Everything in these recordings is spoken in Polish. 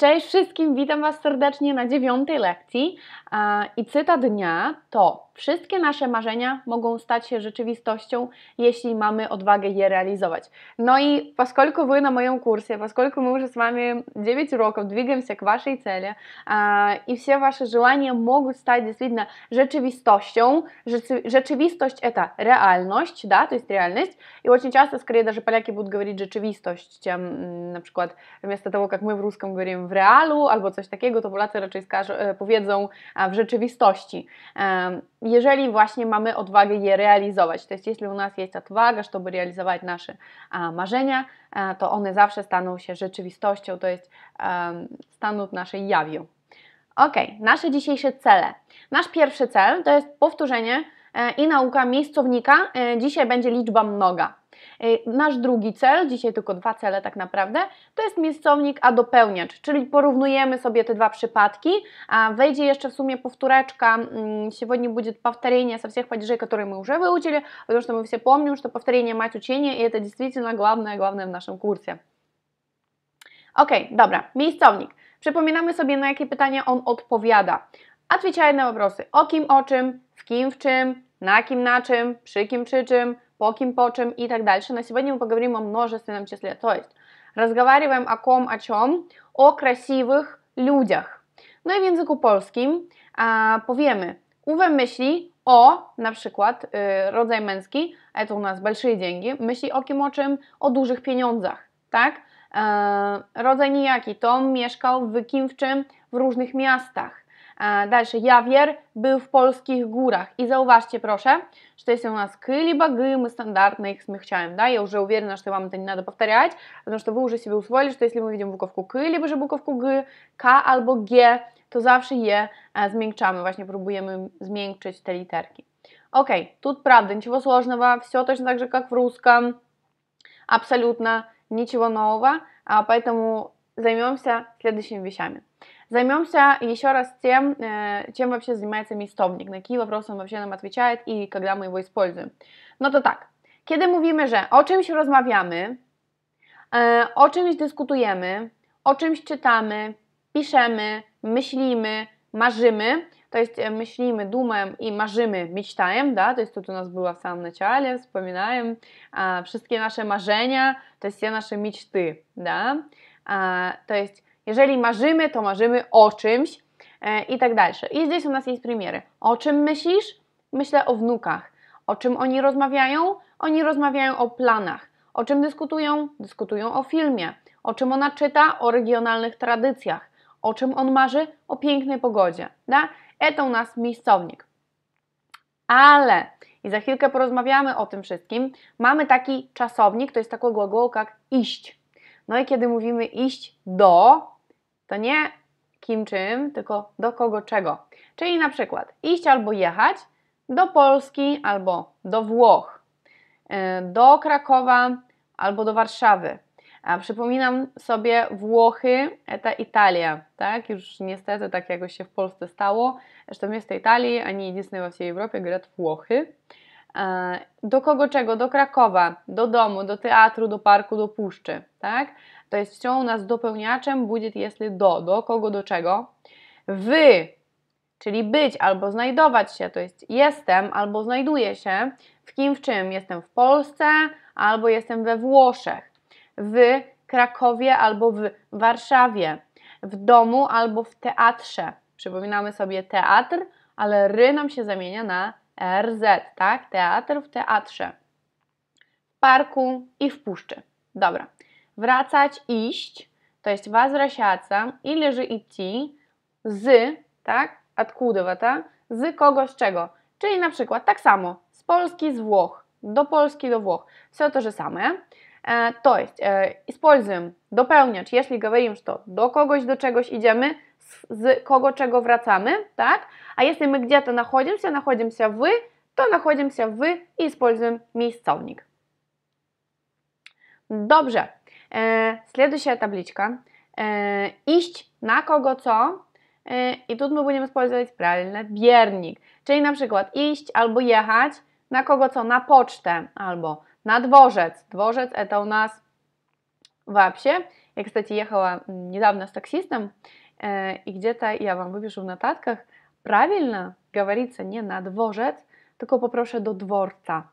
Cześć wszystkim, witam Was serdecznie na dziewiątej lekcji. I cyta dnia to: Wszystkie nasze marzenia mogą stać się rzeczywistością, jeśli mamy odwagę je realizować. No i poskolku wy na moją kursie, poskolku my już z Wami 9 roków, dwigam się k Waszej celi i wszystkie Wasze żelania mogą stać действительно rzeczywistością. Rzeczywistość e, to realność, da, to jest realność. I bardzo często, skoro даже Polacy будут mówić rzeczywistość, чем, na przykład, zamiast tego, jak my w ruskim mówimy, w realu albo coś takiego, to Polacy raczej e, powiedzą e, w rzeczywistości. E, jeżeli właśnie mamy odwagę je realizować, to jest jeśli u nas jest odwaga, żeby realizować nasze marzenia, to one zawsze staną się rzeczywistością, to jest staną naszej jawią. Ok, nasze dzisiejsze cele. Nasz pierwszy cel to jest powtórzenie i nauka miejscownika. Dzisiaj będzie liczba mnoga. E, nasz drugi cel, dzisiaj tylko dwa cele tak naprawdę, to jest miejscownik a dopełniacz, czyli porównujemy sobie te dwa przypadki, a wejdzie jeszcze w sumie powtóreczka, сегодня будет powtórzenie ze wszystkich padzieży, które my już wyuczyli, ponieważ to my się pomnią, że to powtórzenie ma ucienie i to действительно главное, главное w naszym kursie. Ok, dobra, miejscownik. Przypominamy sobie, na jakie pytania on odpowiada. Отвечает на вопросы. О ким, о чем, в ким, в чем, на ким, на чем, при ким, при czym по кем, по чем и так дальше. Но сегодня мы поговорим о множественном числе, то есть разговариваем о ком, о чем, o красивых людях. No i w języku polskim powiemy Uwe myśli o, na przykład, э, rodzaj męski, a to u nas большие деньги, myśli o kim, o czym, o dużych pieniądzach, tak? rodzaj nijaki, Tom mieszkał w kim, w czym, w różnych miastach. E, dalsze, Jawier był w polskich górach. I zauważcie, proszę, że to jest u nas krylibagym standardny, jak my chciałem, da? Ja już uwierzę, że to wam to nie nada powtarzać, ponieważ to wy już sobie uswoili, że to jeśli my widzimy bukowku K, albo że bukowku G, K albo G, to zawsze je e, zmiękczamy, właśnie próbujemy zmiękczyć te literki. Okej, okay, tu prawda, ничего сложного, все точно так же, как в русском, абсолютно ничего нового, поэтому займемся следующими вещами. Займемся еще раз тем, чем вообще занимается местовник, na какие вопросы он вообще нам отвечает и когда мы его используем. No to tak, kiedy mówimy, że o czymś rozmawiamy, e, o czymś dyskutujemy, o czymś czytamy, piszemy, myślimy, marzymy, to jest e, myślimy, dumem i marzymy, мечтаем, да, to jest to, co nas było w samym начале, wspominałem, wszystkie nasze marzenia, to jest все nasze мечты, да, to jest... Jeżeli marzymy, to marzymy o czymś e, i tak dalej. I gdzieś u nas jest premiery. O czym myślisz? Myślę o wnukach. O czym oni rozmawiają? Oni rozmawiają o planach. O czym dyskutują? Dyskutują o filmie. O czym ona czyta? O regionalnych tradycjach. O czym on marzy? O pięknej pogodzie. Da? Eto u nas miejscownik. Ale, i za chwilkę porozmawiamy o tym wszystkim, mamy taki czasownik, to jest taki gлагол jak iść. No i kiedy mówimy iść do, to nie kim czym, tylko do kogo czego. Czyli na przykład iść albo jechać do Polski albo do Włoch, y, do Krakowa albo do Warszawy. A przypominam sobie Włochy, to Italia, tak? Już niestety tak jakoś się w Polsce stało, że to miasto Italii, a nie jedyne we w Europie, говорят Włochy. E, do kogo czego? Do Krakowa, do domu, do teatru, do parku, do puszczy, tak? To jest wciąż u nas dopełniaczem, будет jest do, do kogo, do czego. Wy, czyli być albo znajdować się, to jest jestem albo znajduję się, w kim, w czym. Jestem w Polsce albo jestem we Włoszech, w Krakowie albo w Warszawie, w domu albo w teatrze. Przypominamy sobie teatr, ale ry nam się zamienia na RZ, tak? Teatr w teatrze, w parku i w puszczy. Dobra. Wracać, iść, to jest возвращаться, i leży ci z, tak? Откуда-то, z kogoś czego. Czyli na przykład tak samo z Polski, z Włoch, do Polski, do Włoch. Są то же E, to jest, e, используем dopełniacz, jeśli mówimy, że do kogoś, do czegoś idziemy, z kogo czego wracamy, так? Tak? gdzie to мы где-то się, w, to то находимся w i используем miejscownik. Dobrze. E, следующая табличка. E, iść na kogo co e, i tu my będziemy использовать правильно biernik, czyli na przykład iść albo jechać na kogo co, na pocztę albo na dworzec. Dworzec e, to u nas w Апсе. Я, кстати, ехала недавно с таксистом, Э, и где-то я вам выпишу в нотатках, правильно говорится не на дворец, tylko poproszę до дворца.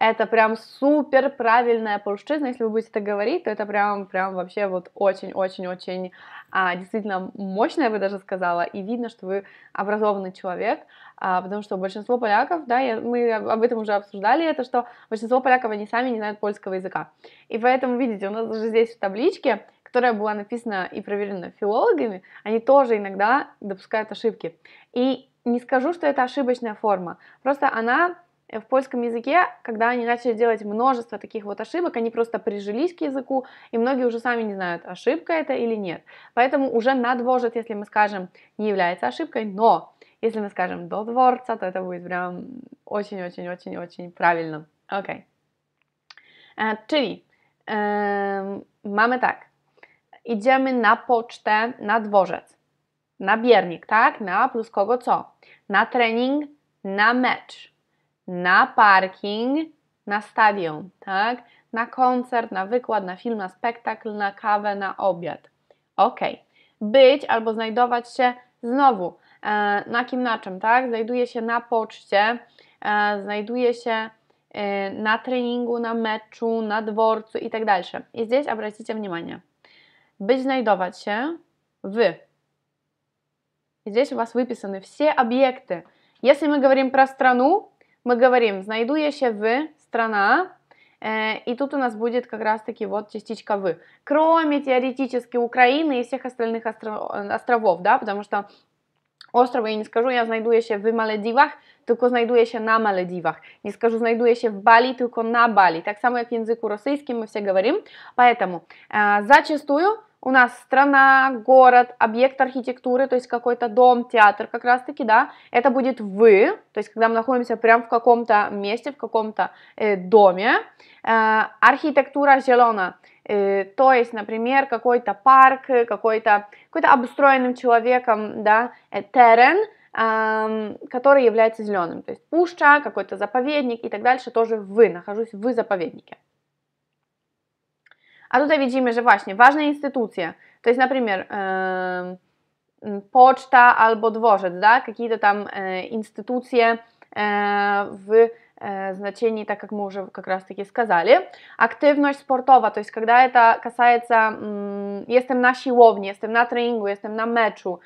Это прям супер правильная польщина, если вы будете это говорить, то это прям, прям вообще вот очень-очень-очень а, действительно мощная, я бы даже сказала, и видно, что вы образованный человек, а, потому что большинство поляков, да, я, мы об этом уже обсуждали, это что большинство поляков, они сами не знают польского языка. И поэтому, видите, у нас уже здесь в табличке которая была написана и проверена филологами, они тоже иногда допускают ошибки. И не скажу, что это ошибочная форма, просто она э, в польском языке, когда они начали делать множество таких вот ошибок, они просто прижились к языку, и многие уже сами не знают, ошибка это или нет. Поэтому уже надвожит, если мы скажем, не является ошибкой, но если мы скажем до дворца, то это будет прям очень-очень-очень-очень правильно. Окей. Okay. Czyli e, mamy tak. idziemy na pocztę, na dworzec, na biernik, tak? Na plus kogo co? Na trening, na mecz, na parking, na stadion, tak? Na koncert, na wykład, na film, na spektakl, na kawę, na obiad. Ok. Być albo znajdować się znowu e, na kim, na czym, tak? Znajduje się na poczcie, e, znajduje się e, na treningu, na meczu, na dworcu i tak dalej. I здесь обратите внимание. быть знайдовать się э, в. И здесь у вас выписаны все объекты. Если мы говорим про страну, мы говорим «знаjduje się в страна», э, и тут у нас будет как раз-таки вот частичка «вы», кроме теоретически Украины и всех остальных остро- э, островов, да, потому что острова я не скажу, я «znajduje się в Мальдивах», только znajduje się на Malediwach. не скажу, znajduje się в Бали, только на Бали. Так само, как w języku rosyjskim my все говорим. Поэтому э, зачастую у нас страна, город, объект архитектуры, то есть какой-то дом, театр как раз-таки, да, это будет вы, то есть когда мы находимся прям в каком-то месте, в каком-то э, доме. Э, архитектура зелена, э, то есть, например, какой-то парк, какой-то какой обустроенным человеком, да, э, терен, э, который является зеленым, то есть пуща, какой-то заповедник и так дальше, тоже вы, нахожусь в заповеднике. A tutaj widzimy, że właśnie ważne instytucje, to jest na przykład poczta albo dworzec, tak? jakie to tam e, instytucje e, w e, znaczeniu, tak jak może jak raz takie skazali. Aktywność sportowa, to jest kiedy ta kasajeca, mm, jestem na siłowni, jestem na treningu, jestem na meczu.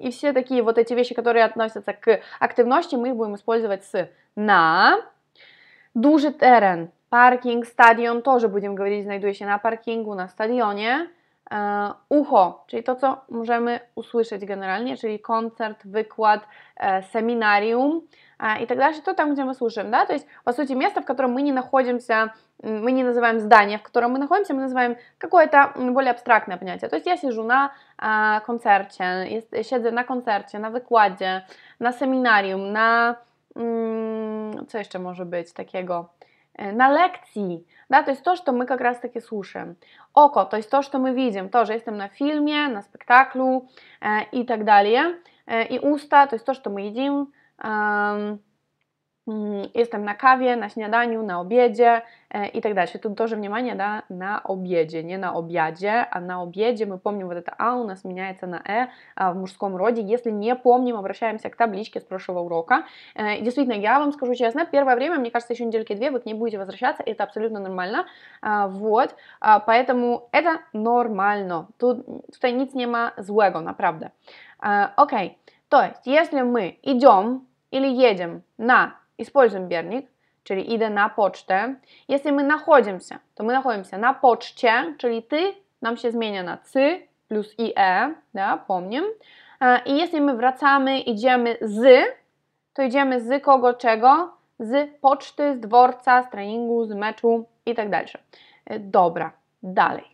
i wszystkie takie вот эти вещи, które odnoszą się do tak, aktywności, my ich będziemy używać z na duży teren, Parking, stadion, to, że będziemy mówić, znajduje się na parkingu, na stadionie. E, ucho, czyli to, co możemy usłyszeć generalnie, czyli koncert, wykład, e, seminarium e, i tak dalej, to tam, gdzie my słyszymy, tak? To jest, по сути, место, в котором мы не находимся, мы не zdanie, w в my мы находимся, мы называем какое-то более абстрактное понятие. То есть я сижу на концерте, siedzę na koncercie, na wykładzie, na seminarium, na... Mm, co jeszcze może być takiego? на лекции, да, то есть то, что мы как раз-таки слушаем. Око, то есть то, что мы видим, тоже если на фильме, на спектаклю э, и так далее. Э, и уста, то есть то, что мы едим, э, Jestem na kawie, na śniadaniu, na obiedzie i так дальше. Тут тоже внимание, да, на обеде, не на обяде, а на обеде. Мы помним вот это «а» у нас меняется на «э» а, в мужском роде. Если не помним, обращаемся к табличке с прошлого урока. Э, и Действительно, я вам скажу честно, первое время, мне кажется, еще недельки две вы к ней будете возвращаться, это абсолютно нормально. А, вот, а, поэтому это нормально. Тут, tutaj nic nie ma złego, naprawdę. Окей, то есть, если мы идем или едем на используем biernik, czyli idę na pocztę. Jeśli my nachodzimy to my находимся na poczcie, czyli ty nam się zmienia na cy plus i e, да, pomnim. I jeśli my wracamy, idziemy z, to idziemy z kogo czego? Z poczty, z dworca, z treningu, z meczu i tak dalej. Dobra, dalej.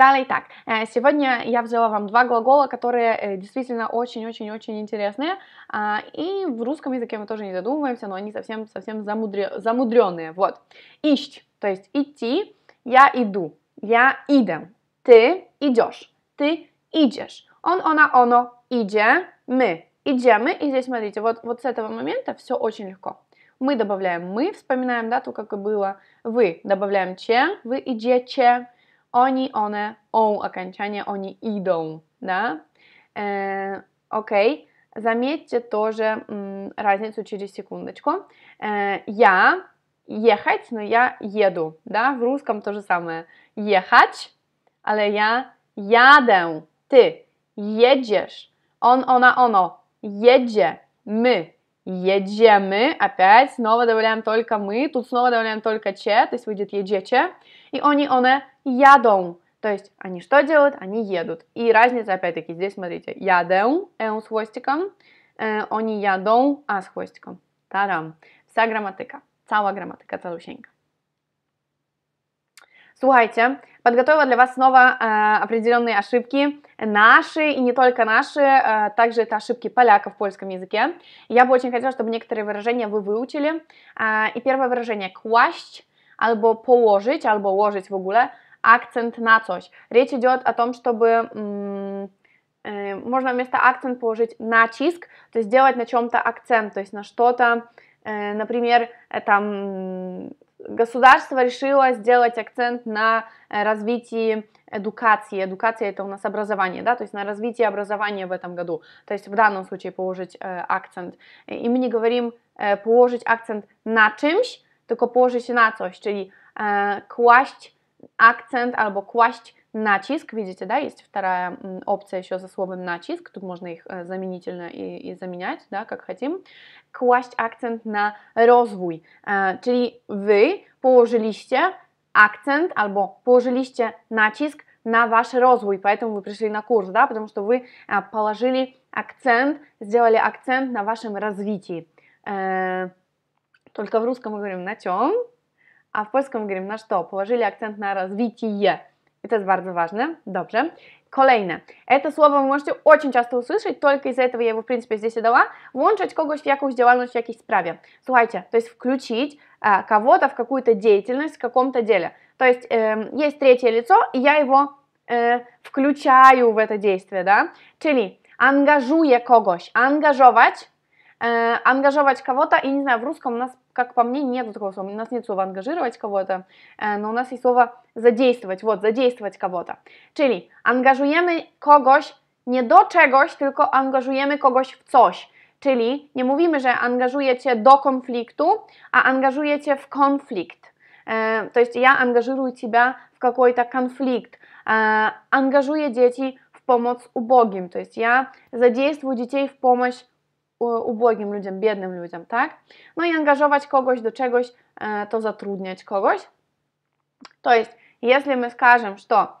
Далее так, э, сегодня я взяла вам два глагола, которые э, действительно очень-очень-очень интересные, а, и в русском языке мы тоже не задумываемся, но они совсем-совсем замудря... замудренные, вот. ищь, то есть идти, я иду, я идем, ты идешь, ты идешь, он, она, оно, иде, мы, идемы, и здесь смотрите, вот, вот с этого момента все очень легко. Мы добавляем мы, вспоминаем дату, как и было, вы добавляем че, вы идете, че, Oni, one, on окончание, oni idą, да? Э, окей. Заметьте тоже м, разницу через секундочку. Э, я ехать, но я еду, да? В русском то же самое. Ехать, але я jadę. Ty jedziesz. On, ona, ono jedzie. My мы, опять снова добавляем только мы, тут снова добавляем только че, то есть выйдет едече, и они, оне, ядом, то есть они что делают? Они едут. И разница, опять-таки, здесь смотрите, ядем, эм с хвостиком, э, они ядом, а с хвостиком. Тарам. Вся грамматика, целая грамматика, целущенька. Слушайте, подготовила для вас снова э, определенные ошибки, наши, и не только наши, а также это ошибки поляка в польском языке. Я бы очень хотела, чтобы некоторые выражения вы выучили. А, и первое выражение класть, альбо «положить», альбо «ложить» в ogóle, акцент на coś. Речь идет о том, чтобы э, можно вместо акцент положить на начиск, то есть сделать на чем-то акцент, то есть на что-то, э, например, там государство решило сделать акцент на э, развитии edukacji, edukaция это у нас образование, да, то есть на развитие образования в этом году, то есть в данном случае положить э, акцент. И мы не говорим э, положить акцент на czymś, tylko położyć na coś, czyli e, kłaść akcent albo kłaść nacisk, widzicie, да, есть вторая опция еще за словом nacisk, тут можно их заменительно и, и заменять, да, как хотим, kłaść akcent na rozwój, e, czyli wy położyliście акцент albo положiliście nacisk на ваш розовый, поэтому вы пришли на курс, да, потому что вы а, положили акцент, сделали акцент на вашем развитии. Э, только в русском мы говорим на чем, а в польском мы говорим на что? Положили акцент на развитие. I to jest bardzo ważne. Dobrze. Kolejne. Это слово вы можете очень часто услышать, только из-за этого я его, в принципе, здесь и дала. Włączać kogoś w jakąś działalność, w jakiejś sprawie. Słuchajcie, то есть включить э, кого-то в какую-то деятельность, в каком-то деле. То есть э, есть третье лицо, и я его э, включаю в это действие, да? Czyli angażuję kogoś. Angażować, angażować kogoś i, nie знаю, w ruskim u nas как по мне, нет такого слова. У нас нет слова ангажировать кого-то, э, но у нас есть слово задействовать, вот, zadействовать кого-то. Czyli angażujemy kogoś nie do czegoś, tylko angażujemy kogoś w coś. Czyli nie mówimy, że angażujecie do konfliktu, a angażujecie w konflikt. E, to jest ja angażuję Ciebie w какой konflikt. E, angażuję dzieci w pomoc ubogim. To jest ja задействую dzieci w pomoc ubogim ludziom, biednym ludziom, tak? No i angażować kogoś do czegoś, e, to zatrudniać kogoś. То есть, если мы скажем, что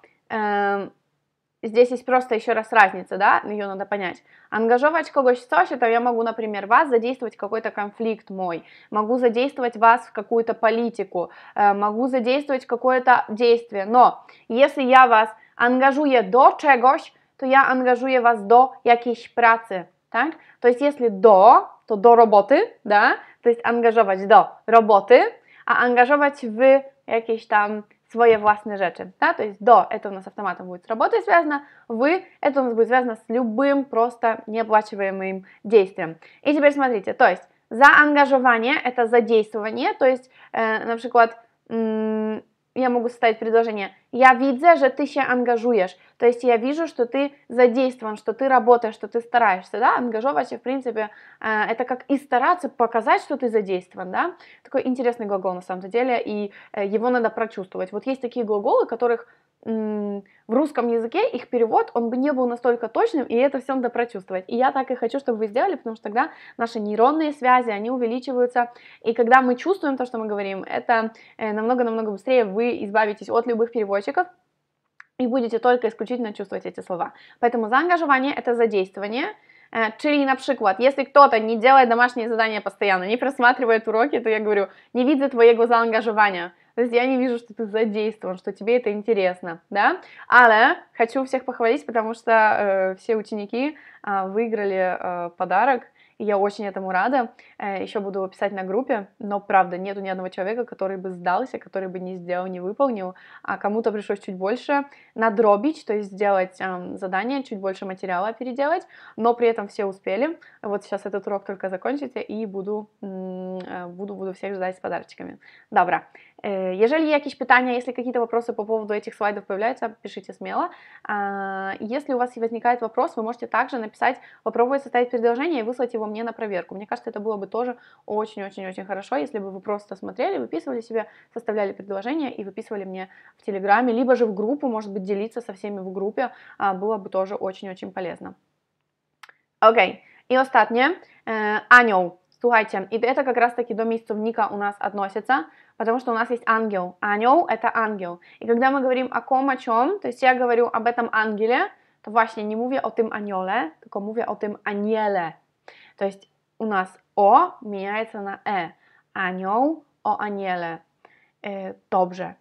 здесь есть просто еще раз разница, да, ее надо понять. Ангажовать кого-то в coś, это я могу, например, вас задействовать в какой-то конфликт мой, могу задействовать вас в какую-то политику, э, могу задействовать какое-то действие. Но если я вас ангажую до чего то то я ангажую вас до jakiejś работы tak? To jest jeśli do, to do roboty, da? To jest angażować do roboty, a angażować w jakieś tam свои własne rzeczy, да, то есть до, а это у нас автоматом будет с работой связано, вы, это у нас будет связано с любым просто неоплачиваемым действием. И теперь смотрите, то есть за ангажование это задействование, то есть, э, например, я могу составить предложение я видя, что ты еще ангажуешь, то есть я вижу, что ты задействован, что ты работаешь, что ты стараешься, да, ангажоваться, в принципе, э, это как и стараться показать, что ты задействован, да, такой интересный глагол на самом деле, и э, его надо прочувствовать. Вот есть такие глаголы, которых в русском языке их перевод, он бы не был настолько точным, и это все надо прочувствовать. И я так и хочу, чтобы вы сделали, потому что тогда наши нейронные связи, они увеличиваются, и когда мы чувствуем то, что мы говорим, это э, намного-намного быстрее вы избавитесь от любых переводов цветочков, и будете только исключительно чувствовать эти слова. Поэтому заангажование – это задействование, э, чили na Если кто-то не делает домашние задания постоянно, не просматривает уроки, то я говорю, не widzę твоего заангажования. То есть я не вижу, что ты задействован, что тебе это интересно, да? Але хочу всех похвалить, потому что э, все ученики э, выиграли э, подарок – и я очень этому рада. Э, Еще буду писать на группе, но правда, нету ни одного человека, который бы сдался, который бы не сделал, не выполнил, а кому-то пришлось чуть больше надробить, то есть сделать э, задание, чуть больше материала переделать, но при этом все успели. Вот сейчас этот урок только закончите и буду, э, буду, буду всех ждать с подарочками. Добра. Jeżeli jakieś pytania, если какие-то вопросы по поводу этих слайдов появляются, пишите смело. А, если у вас возникает вопрос, вы можете также написать, попробовать составить предложение и выслать его мне на проверку. Мне кажется, это было бы тоже очень-очень-очень хорошо, если бы вы просто смотрели, выписывали себе, составляли предложение и выписывали мне в Телеграме, либо же в группу, может быть, делиться со всеми в группе, а, было бы тоже очень-очень полезно. Окей, okay. и остатнее, э, анёл ситуациям. И это как раз-таки до месяцев Ника у нас относится, потому что у нас есть ангел. А Анел – это ангел. И когда мы говорим о ком, о чем, то есть я говорю об этом ангеле, to właśnie nie mówię o tym aniole, tylko mówię o tym aniele. To jest u nas o mijaється na e. Anioł o aniele. Dobrze.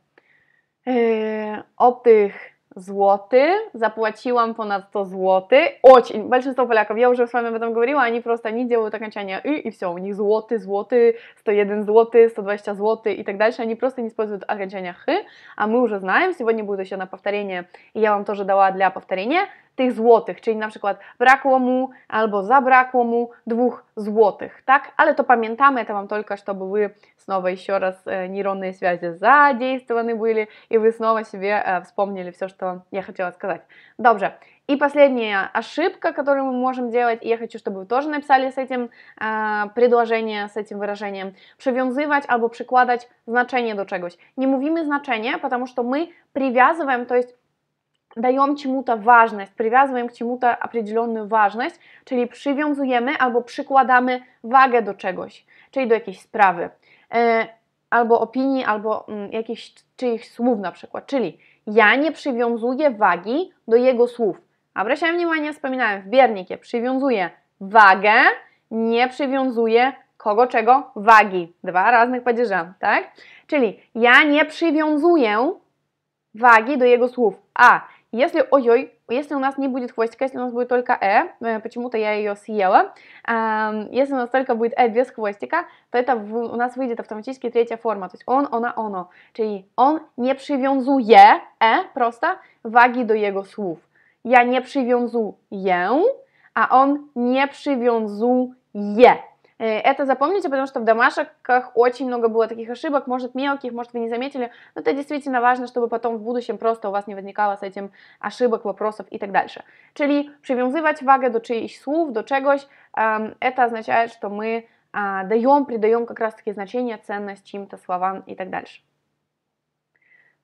о tych zł, zapłaciłam ponad 100 zł. Очень, большинство поляков, я уже с вами об этом говорила, они просто, не делают окончания и и все, у них злоты, злоты, 101 злоты, 120 злоты и так дальше, они просто не используют окончания «х», а мы уже знаем, сегодня будет еще на повторение, и я вам тоже дала для повторения tych złotych, czyli na przykład brakło mu albo zabrakło mu dwóch złotych, tak? Ale to pamiętamy, это вам только что вы снова еще раз нейронные связи задействованы были, и вы снова себе вспомнили все, что я хотела сказать. Dobrze. И последняя ошибка, которую мы можем делать, и я хочу, чтобы вы тоже написали с этим э, предложение, с этим выражением, przywiązywać albo przykładać znaczenie do czegoś. Nie mówimy значение, потому что мы привязываем, то есть dają Ci ta ważność, przywiązują к чему-то определенную czyli przywiązujemy albo przykładamy wagę do czegoś, czyli do jakiejś sprawy, e, albo opinii, albo mm, jakichś czyichś słów na przykład. Czyli ja nie przywiązuję wagi do jego słów. Обращаем внимание, wspominałem w biernikie, przywiązuję wagę, nie przywiązuję kogo, czego, wagi. Dwa różnych tak padzieża, tak? Czyli ja nie przywiązuję wagi do jego słów. A Если, ой-ой, если у нас не будет хвостика, если у нас будет только «э», почему-то я ее съела, если у нас только будет «э» без хвостика, то это у нас выйдет автоматически третья форма, то есть он, она, оно, czyli on nie przywiązuje «э» просто wagi do jego słów. Ja nie przywiązuję, a on nie przywiązuje. Э, это запомните, потому что в домашках очень много было таких ошибок, может мелких, может вы не заметили, но это действительно важно, чтобы потом в будущем просто у вас не возникало с этим ошибок, вопросов и так дальше. Czyli przywiązywać wagę do слов, до чего czegoś, эм, это означает, что мы а, даем, придаем как раз-таки значение, ценность чьим-то словам и так дальше.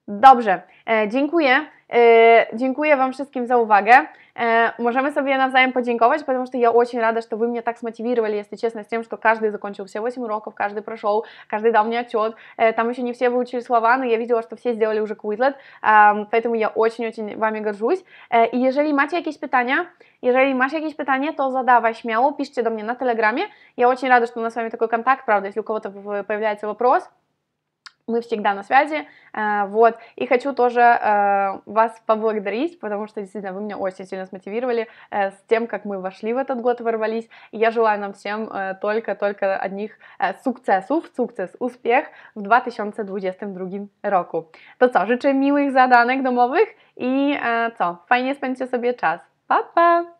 Dobrze, e, dziękuję. E, dziękuję Wam wszystkim za uwagę. E, możemy sobie nawzajem podziękować, ponieważ ja bardzo rada, że Wy mnie tak zmotywowali, jesteś cieszna z tym, że każdy zakończył się 8 roków, każdy przeszedł, każdy dał mnie odciąg. E, tam się nie wszyscy wyuczyli słowa, no ja widziałam, że to wszyscy zrobili już Quizlet, um, dlatego ja bardzo Wam gorzuć. E, I jeżeli macie jakieś pytania, jeżeli masz jakieś pytanie, to zadawaj śmiało, piszcie do mnie na Telegramie. Ja bardzo rada, że tu na z tylko kontakt, prawda, jeśli u kogoś pojawia się pytanie, мы всегда на связи, э, вот, и хочу тоже э, вас поблагодарить, потому что, действительно, вы меня очень сильно смотивировали э, с тем, как мы вошли в этот год, ворвались, и я желаю нам всем только-только одних сукцесов, сукцес, успех в 2022 году. То, что życzę милых zadanek домовых и что, файне, spędźcie себе час. Pa, pa!